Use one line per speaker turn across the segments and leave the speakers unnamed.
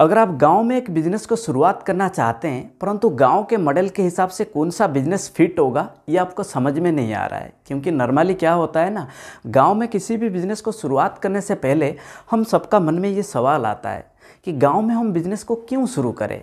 अगर आप गांव में एक बिजनेस को शुरुआत करना चाहते हैं परंतु गांव के मॉडल के हिसाब से कौन सा बिजनेस फिट होगा ये आपको समझ में नहीं आ रहा है क्योंकि नॉर्मली क्या होता है ना गांव में किसी भी बिजनेस को शुरुआत करने से पहले हम सबका मन में ये सवाल आता है कि गांव में हम बिजनेस को क्यों शुरू करें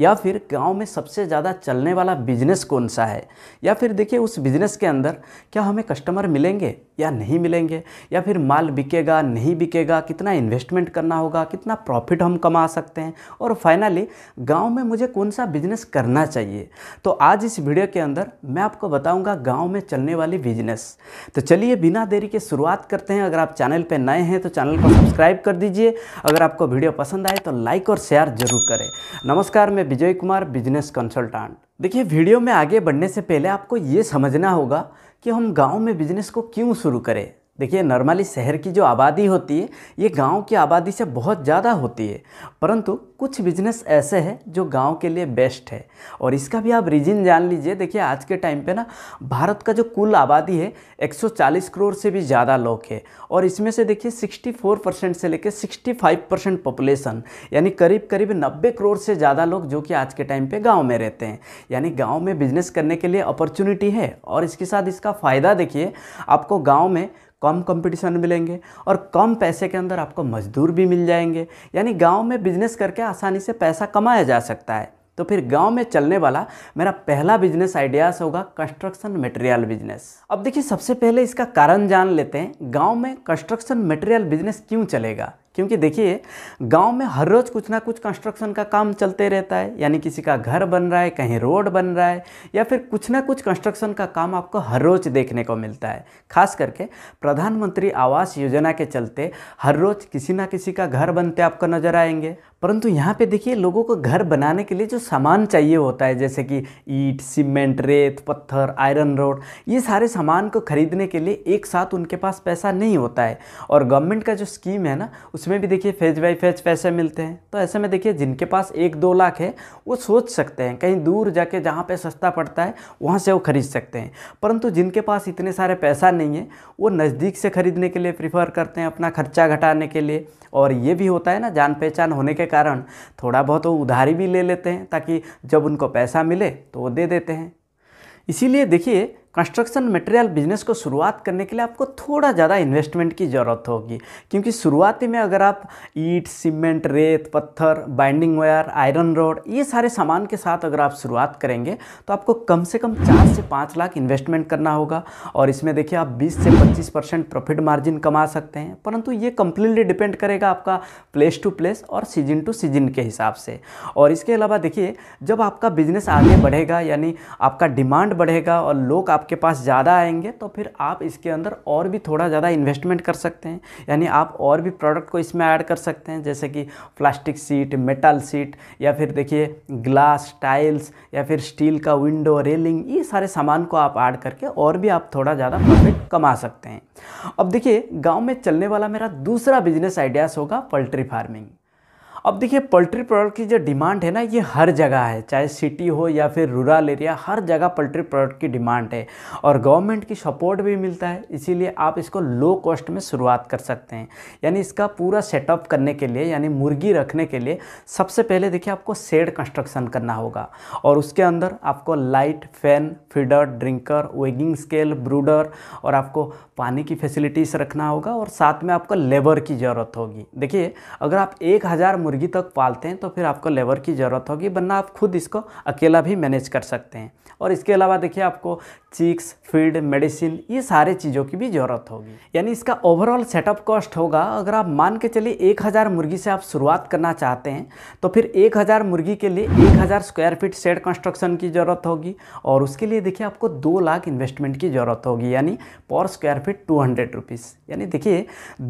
या फिर गांव में सबसे ज़्यादा चलने वाला बिजनेस कौन सा है या फिर देखिए उस बिज़नेस के अंदर क्या हमें कस्टमर मिलेंगे या नहीं मिलेंगे या फिर माल बिकेगा नहीं बिकेगा कितना इन्वेस्टमेंट करना होगा कितना प्रॉफिट हम कमा सकते हैं और फाइनली गाँव में मुझे कौन सा बिजनेस करना चाहिए तो आज इस वीडियो के अंदर मैं आपको बताऊँगा गाँव में चलने वाली बिजनेस तो चलिए बिना देरी के शुरुआत करते हैं अगर आप चैनल पर नए हैं तो चैनल को सब्सक्राइब कर दीजिए अगर आपको वीडियो पसंद आए तो लाइक और शेयर जरूर करें नमस्कार मैं विजय कुमार बिजनेस कंसल्टेंट देखिए वीडियो में आगे बढ़ने से पहले आपको ये समझना होगा कि हम गांव में बिजनेस को क्यों शुरू करें देखिए नॉर्मली शहर की जो आबादी होती है ये गांव की आबादी से बहुत ज़्यादा होती है परंतु कुछ बिजनेस ऐसे हैं जो गांव के लिए बेस्ट है और इसका भी आप रीजन जान लीजिए देखिए आज के टाइम पे ना भारत का जो कुल आबादी है 140 करोड़ से भी ज़्यादा लोग है और इसमें से देखिए 64 परसेंट से लेकर 65 परसेंट पॉपुलेशन यानी करीब करीब नब्बे करोड़ से ज़्यादा लोग जो कि आज के टाइम पर गाँव में रहते हैं यानी गाँव में बिजनेस करने के लिए अपॉर्चुनिटी है और इसके साथ इसका फ़ायदा देखिए आपको गाँव में कम कंपटीशन मिलेंगे और कम पैसे के अंदर आपको मजदूर भी मिल जाएंगे यानी गांव में बिजनेस करके आसानी से पैसा कमाया जा सकता है तो फिर गांव में चलने वाला मेरा पहला बिजनेस आइडियाज़ होगा कंस्ट्रक्शन मटेरियल बिजनेस अब देखिए सबसे पहले इसका कारण जान लेते हैं गांव में कंस्ट्रक्शन मटेरियल बिजनेस क्यों चलेगा क्योंकि देखिए गांव में हर रोज़ कुछ ना कुछ कंस्ट्रक्शन का काम चलते रहता है यानी किसी का घर बन रहा है कहीं रोड बन रहा है या फिर कुछ ना कुछ कंस्ट्रक्शन का काम आपको हर रोज़ देखने को मिलता है खास करके प्रधानमंत्री आवास योजना के चलते हर रोज़ किसी ना किसी का घर बनते आपको नज़र आएंगे परंतु यहाँ पे देखिए लोगों को घर बनाने के लिए जो सामान चाहिए होता है जैसे कि ईट सीमेंट रेत पत्थर आयरन रोड ये सारे सामान को ख़रीदने के लिए एक साथ उनके पास पैसा नहीं होता है और गवर्नमेंट का जो स्कीम है ना उसमें भी देखिए फेज बाई फेज पैसे मिलते हैं तो ऐसे में देखिए जिनके पास एक दो लाख है वो सोच सकते हैं कहीं दूर जाके जहाँ पर सस्ता पड़ता है वहाँ से वो ख़रीद सकते हैं परंतु जिनके पास इतने सारे पैसा नहीं है वो नज़दीक से ख़रीदने के लिए प्रीफर करते हैं अपना खर्चा घटाने के लिए और ये भी होता है ना जान पहचान होने के कारण थोड़ा बहुत वो उधारी भी ले लेते हैं ताकि जब उनको पैसा मिले तो वो दे देते हैं इसीलिए देखिए कंस्ट्रक्शन मटेरियल बिजनेस को शुरुआत करने के लिए आपको थोड़ा ज़्यादा इन्वेस्टमेंट की ज़रूरत होगी क्योंकि शुरुआती में अगर आप ईट सीमेंट रेत पत्थर बाइंडिंग वायर आयरन रोड ये सारे सामान के साथ अगर आप शुरुआत करेंगे तो आपको कम से कम चार से पाँच लाख इन्वेस्टमेंट करना होगा और इसमें देखिए आप बीस से पच्चीस प्रॉफिट मार्जिन कमा सकते हैं परंतु ये कम्प्लीटली डिपेंड करेगा आपका प्लेस टू प्लेस और सीजन टू सीजन के हिसाब से और इसके अलावा देखिए जब आपका बिजनेस आगे बढ़ेगा यानी आपका डिमांड बढ़ेगा और लोग आप आपके पास ज़्यादा आएंगे तो फिर आप इसके अंदर और भी थोड़ा ज़्यादा इन्वेस्टमेंट कर सकते हैं यानी आप और भी प्रोडक्ट को इसमें ऐड कर सकते हैं जैसे कि प्लास्टिक सीट मेटल सीट या फिर देखिए ग्लास टाइल्स या फिर स्टील का विंडो रेलिंग ये सारे सामान को आप ऐड करके और भी आप थोड़ा ज़्यादा प्रॉफिट कमा सकते हैं अब देखिए गाँव में चलने वाला मेरा दूसरा बिजनेस आइडियाज़ होगा पोल्ट्री फार्मिंग अब देखिए पोल्ट्री प्रोडक्ट की जो डिमांड है ना ये हर जगह है चाहे सिटी हो या फिर रूरल एरिया हर जगह पोल्ट्री प्रोडक्ट की डिमांड है और गवर्नमेंट की सपोर्ट भी मिलता है इसीलिए आप इसको लो कॉस्ट में शुरुआत कर सकते हैं यानी इसका पूरा सेटअप करने के लिए यानी मुर्गी रखने के लिए सबसे पहले देखिए आपको सेड कंस्ट्रक्शन करना होगा और उसके अंदर आपको light fan feeder drinker weighing scale brooder और आपको पानी की फैसिलिटीज़ रखना होगा और साथ में आपको लेबर की ज़रूरत होगी देखिए अगर आप एक हज़ार मुर्गी मुर्गी तक पालते हैं तो फिर आपको लेबर की ज़रूरत होगी वरना आप खुद इसको अकेला भी मैनेज कर सकते हैं और इसके अलावा देखिए आपको चिक्स फीड मेडिसिन ये सारे चीज़ों की भी ज़रूरत होगी यानी इसका ओवरऑल सेटअप कॉस्ट होगा अगर आप मान के चलिए एक हज़ार मुर्गी से आप शुरुआत करना चाहते हैं तो फिर एक हज़ार मुर्गी के लिए एक हज़ार स्क्वायर फीट सेड कंस्ट्रक्शन की ज़रूरत होगी और उसके लिए देखिए आपको दो लाख इन्वेस्टमेंट की ज़रूरत होगी यानी पर square feet two hundred rupees यानी देखिए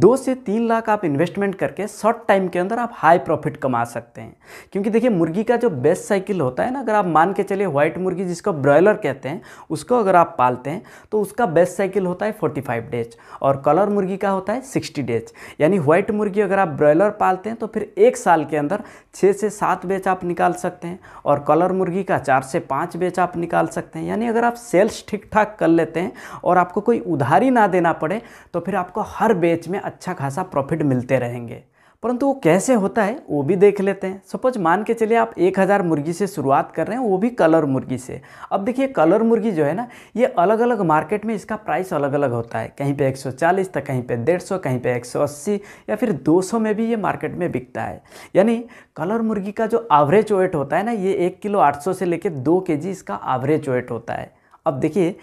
दो से तीन लाख आप इन्वेस्टमेंट करके शॉर्ट टाइम के अंदर आप हाई प्रॉफिट कमा सकते हैं क्योंकि देखिए मुर्गी का जो बेस्ट साइकिल होता है ना अगर आप मान के चलिए व्हाइट मुर्गी जिसको ब्रॉयलर कहते हैं उसको अगर आप पालते हैं तो उसका बेस्ट साइकिल होता है 45 डेज और कलर मुर्गी का होता है 60 डेज यानी व्हाइट मुर्गी अगर आप ब्रॉयलर पालते हैं तो फिर एक साल के अंदर छः से सात बेच आप निकाल सकते हैं और कलर मुर्गी का चार से पाँच बेच आप निकाल सकते हैं यानी अगर आप सेल्स ठीक ठाक कर लेते हैं और आपको कोई उधारी ना देना पड़े तो फिर आपको हर बेच में अच्छा खासा प्रॉफिट मिलते रहेंगे परंतु वो कैसे होता है वो भी देख लेते हैं सपोज मान के चलिए आप एक हज़ार मुर्गी से शुरुआत कर रहे हैं वो भी कलर मुर्गी से अब देखिए कलर मुर्गी जो है ना ये अलग अलग मार्केट में इसका प्राइस अलग अलग होता है कहीं पे 140 तो कहीं पे 150 कहीं पे 180 या फिर 200 में भी ये मार्केट में बिकता है यानी कलर मुर्गी का जो एवरेज वेट होता है ना ये एक किलो आठ से लेकर दो के इसका एवरेज वेट होता है अब देखिए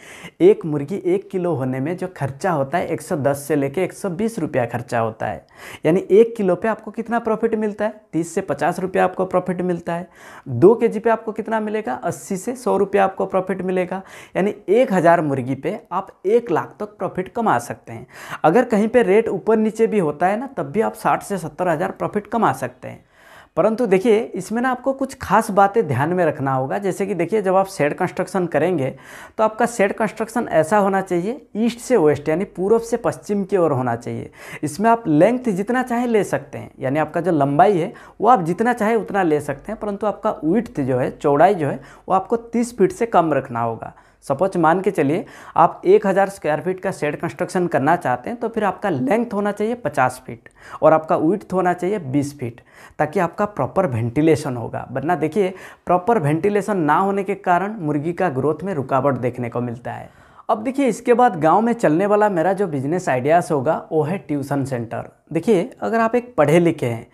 एक मुर्गी एक किलो होने में जो खर्चा होता है 110 से लेके 120 रुपया खर्चा होता है यानी एक किलो पे आपको कितना प्रॉफिट मिलता है 30 से 50 रुपया आपको प्रॉफिट मिलता है दो के जी पे आपको कितना मिलेगा 80 से 100 रुपया आपको प्रॉफिट मिलेगा यानी एक हज़ार मुर्गी पे आप एक लाख तक प्रॉफिट कमा सकते हैं अगर कहीं पर रेट ऊपर नीचे भी होता है ना तब भी आप साठ से सत्तर प्रॉफिट कमा सकते हैं परंतु देखिए इसमें ना आपको कुछ खास बातें ध्यान में रखना होगा जैसे कि देखिए जब आप सेड कंस्ट्रक्शन करेंगे तो आपका सेड कंस्ट्रक्शन ऐसा होना चाहिए ईस्ट से वेस्ट यानी पूर्व से पश्चिम की ओर होना चाहिए इसमें आप लेंथ जितना चाहे ले सकते हैं यानी आपका जो लंबाई है वो आप जितना चाहे उतना ले सकते हैं परंतु आपका विथ जो है चौड़ाई जो है वो आपको तीस फीट से कम रखना होगा सपोज मान के चलिए आप 1000 स्क्वायर फीट का शेड कंस्ट्रक्शन करना चाहते हैं तो फिर आपका लेंथ होना चाहिए 50 फीट और आपका विथ होना चाहिए 20 फीट ताकि आपका प्रॉपर वेंटिलेशन होगा वरना देखिए प्रॉपर वेंटिलेशन ना होने के कारण मुर्गी का ग्रोथ में रुकावट देखने को मिलता है अब देखिए इसके बाद गांव में चलने वाला मेरा जो बिजनेस आइडियाज़ होगा वो है ट्यूशन सेंटर देखिए अगर आप एक पढ़े लिखे हैं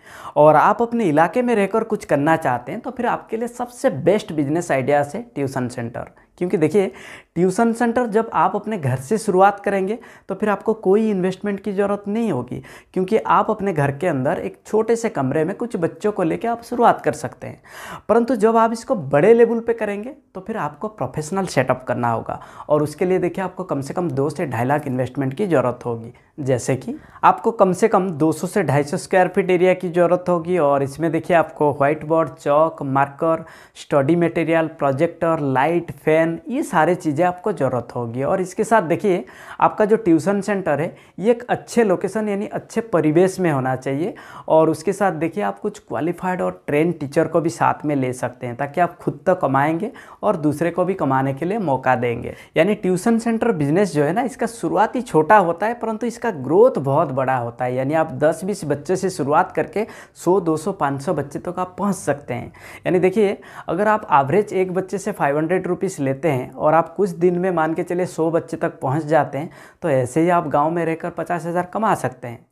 और आप अपने इलाके में रहकर कुछ करना चाहते हैं तो फिर आपके लिए सबसे बेस्ट बिजनेस आइडियाज़ है ट्यूशन सेंटर क्योंकि देखिए ट्यूशन सेंटर जब आप अपने घर से शुरुआत करेंगे तो फिर आपको कोई इन्वेस्टमेंट की ज़रूरत नहीं होगी क्योंकि आप अपने घर के अंदर एक छोटे से कमरे में कुछ बच्चों को लेकर आप शुरुआत कर सकते हैं परंतु जब आप इसको बड़े लेवल पे करेंगे तो फिर आपको प्रोफेशनल सेटअप करना होगा और उसके लिए देखिए आपको कम से कम दो से ढाई लाख इन्वेस्टमेंट की ज़रूरत होगी जैसे कि आपको कम से कम 200 से 250 स्क्वायर फीट एरिया की ज़रूरत होगी और इसमें देखिए आपको white board chalk marker study material projector light fan ये सारे चीज़ें आपको ज़रूरत होगी और इसके साथ देखिए आपका जो ट्यूशन सेंटर है ये एक अच्छे लोकेशन यानी अच्छे परिवेश में होना चाहिए और उसके साथ देखिए आप कुछ क्वालिफाइड और ट्रेन टीचर को भी साथ में ले सकते हैं ताकि आप खुद तो कमाएँगे और दूसरे को भी कमाने के लिए मौका देंगे यानी ट्यूशन सेंटर बिजनेस जो है ना इसका शुरुआत ही छोटा होता है परंतु इसका आपका ग्रोथ बहुत बड़ा होता है यानी आप 10-20 बच्चे से शुरुआत करके 100 200 500 बच्चे तक तो आप पहुंच सकते हैं यानी देखिए अगर आप एवरेज एक बच्चे से फाइव हंड्रेड लेते हैं और आप कुछ दिन में मान के चले सौ बच्चे तक पहुँच जाते हैं तो ऐसे ही आप गाँव में रहकर पचास हज़ार कमा सकते हैं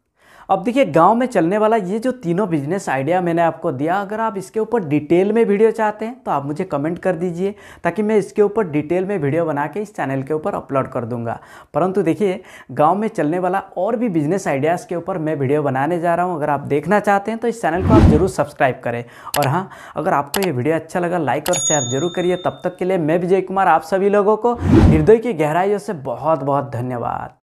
अब देखिए गांव में चलने वाला ये जो तीनों बिजनेस आइडिया मैंने आपको दिया अगर आप इसके ऊपर डिटेल में वीडियो चाहते हैं तो आप मुझे कमेंट कर दीजिए ताकि मैं इसके ऊपर डिटेल में वीडियो बना के इस चैनल के ऊपर अपलोड कर दूंगा परंतु देखिए गाँव में चलने वाला और भी बिजनेस आइडियाज़ के ऊपर मैं वीडियो बनाने जा रहा हूँ अगर आप देखना चाहते हैं तो इस चैनल को आप ज़रूर सब्सक्राइब करें और हाँ अगर आपको ये वीडियो अच्छा लगा लाइक और शेयर जरूर करिए तब तक के लिए मैं विजय कुमार आप सभी लोगों को हृदय की गहराइयों से बहुत बहुत धन्यवाद